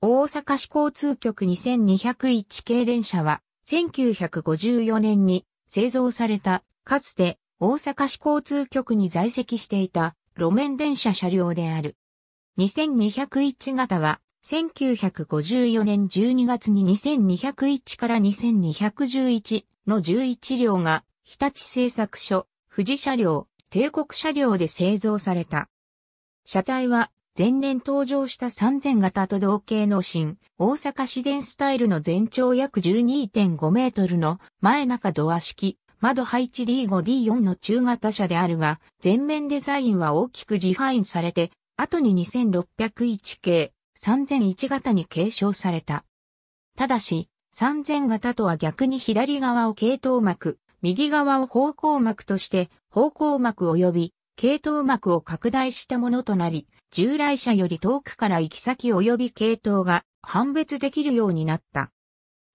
大阪市交通局2201系電車は、1954年に製造された、かつて大阪市交通局に在籍していた路面電車車両である。2201型は、1954年12月に2201から2211の11両が、日立製作所、富士車両、帝国車両で製造された。車体は前年登場した3000型と同型の新、大阪市電スタイルの全長約12.5メートルの前中ドア式、窓配置 D5D4 の中型車であるが、前面デザインは大きくリファインされて、後に2601系、3001型に継承された。ただし、3000型とは逆に左側を系統膜、右側を方向膜として、方向膜及び系統膜を拡大したものとなり、従来車より遠くから行き先及び系統が判別できるようになった。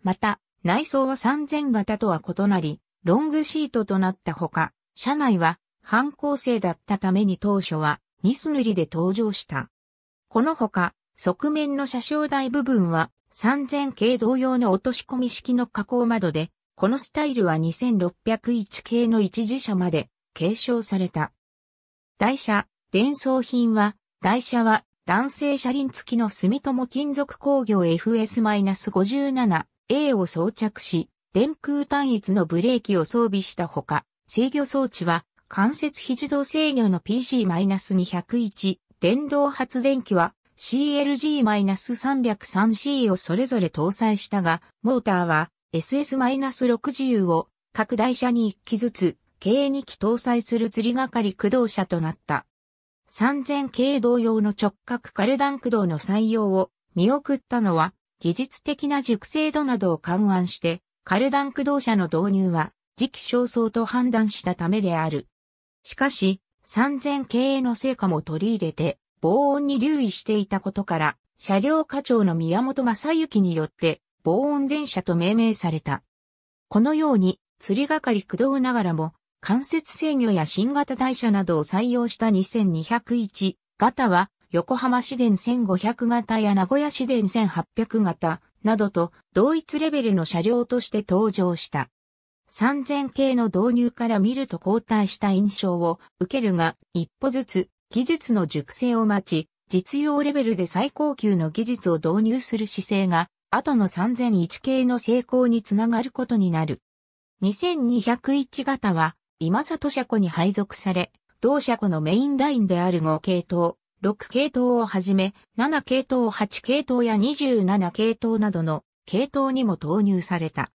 また、内装は3000型とは異なり、ロングシートとなったほか、車内は反抗性だったために当初はニス塗りで登場した。このほか、側面の車掌台部分は3000系同様の落とし込み式の加工窓で、このスタイルは2601系の一時車まで継承された。台車、伝送品は、台車は、男性車輪付きの住友金属工業 FS-57A を装着し、電空単一のブレーキを装備したほか、制御装置は、関節非自動制御の PC-201、電動発電機は CLG-303C をそれぞれ搭載したが、モーターは SS-60 を各台車に1機ずつ営2機搭載する釣りがかり駆動車となった。3000系同様の直角カルダン駆動の採用を見送ったのは、技術的な熟成度などを勘案して、カルダン駆動車の導入は時期尚早と判断したためである。しかし、3000系の成果も取り入れて、防音に留意していたことから、車両課長の宮本正幸によって、防音電車と命名された。このように、釣りがかり駆動ながらも、関節制御や新型台車などを採用した2201型は、横浜市電1500型や名古屋市電1800型などと同一レベルの車両として登場した。3000系の導入から見ると後退した印象を受けるが、一歩ずつ技術の熟成を待ち、実用レベルで最高級の技術を導入する姿勢が、後の3001系の成功につながることになる。2201型は今里車庫に配属され、同車庫のメインラインである5系統、6系統をはじめ、7系統、8系統や27系統などの系統にも投入された。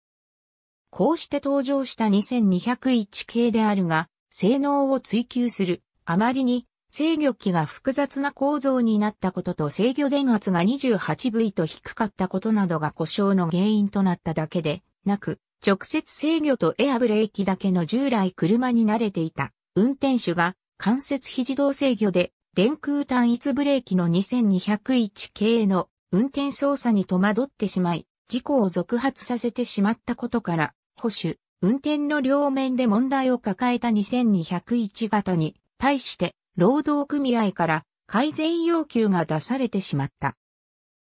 こうして登場した2201系であるが、性能を追求する、あまりに制御機が複雑な構造になったことと制御電圧が 28V と低かったことなどが故障の原因となっただけで、なく、直接制御とエアブレーキだけの従来車に慣れていた運転手が関節非自動制御で電空単一ブレーキの 2201K 系の運転操作に戸惑ってしまい、事故を続発させてしまったことから、保守、運転の両面で問題を抱えた2201型に対して労働組合から改善要求が出されてしまった。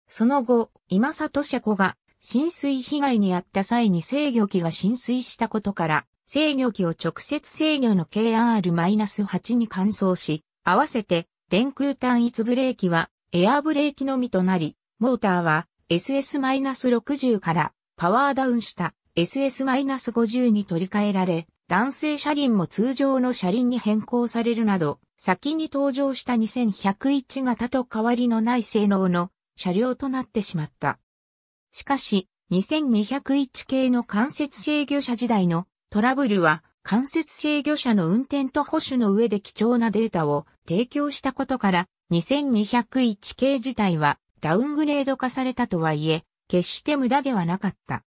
その後、今里車庫が浸水被害に遭った際に制御機が浸水したことから、制御機を直接制御の KR-8 に換装し、合わせて電空単一ブレーキはエアブレーキのみとなり、モーターは SS-60 からパワーダウンした SS-50 に取り替えられ、男性車輪も通常の車輪に変更されるなど、先に登場した2101型と変わりのない性能の車両となってしまった。しかし、2201系の間接制御車時代のトラブルは、間接制御車の運転と保守の上で貴重なデータを提供したことから、2201系自体はダウングレード化されたとはいえ、決して無駄ではなかった。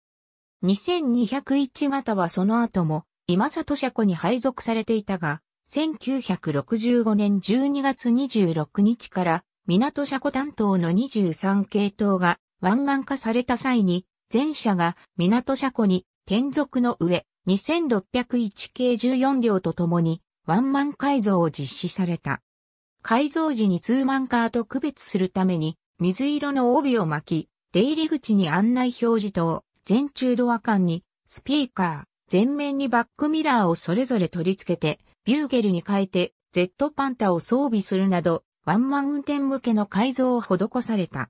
2201型はその後も、今里車庫に配属されていたが、1965年12月26日から、港車庫担当の23系統が湾岸化された際に、全車が港車庫に転属の上、2601系14両とともに、ワンマン改造を実施された。改造時にツーマンカーと区別するために、水色の帯を巻き、出入り口に案内表示灯、全中ドア間に、スピーカー、前面にバックミラーをそれぞれ取り付けて、ビューゲルに変えて、Z パンタを装備するなど、ワンマン運転向けの改造を施された。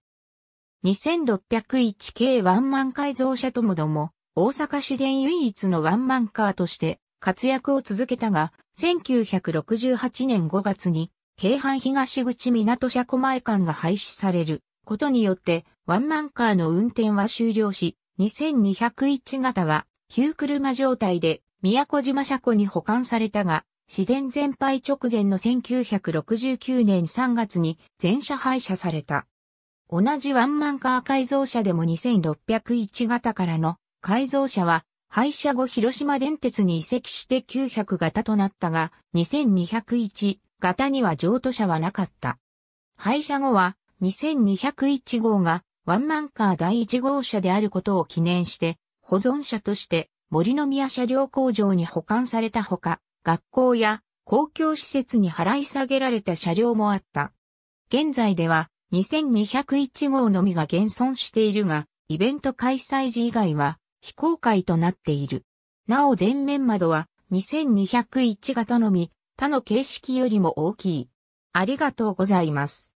2601系ワンマン改造車ともども、大阪市電唯一のワンマンカーとして活躍を続けたが、1968年5月に、京阪東口港車庫前間が廃止されることによって、ワンマンカーの運転は終了し、2201型は、旧車状態で、宮古島車庫に保管されたが、市電全廃直前の1969年3月に全車廃車された。同じワンマンカー改造車でも2601型からの改造車は廃車後広島電鉄に移籍して900型となったが2201型には譲渡車はなかった。廃車後は2201号がワンマンカー第1号車であることを記念して保存車として森の宮車両工場に保管されたほか学校や公共施設に払い下げられた車両もあった。現在では2201号のみが現存しているが、イベント開催時以外は非公開となっている。なお前面窓は2201型のみ、他の形式よりも大きい。ありがとうございます。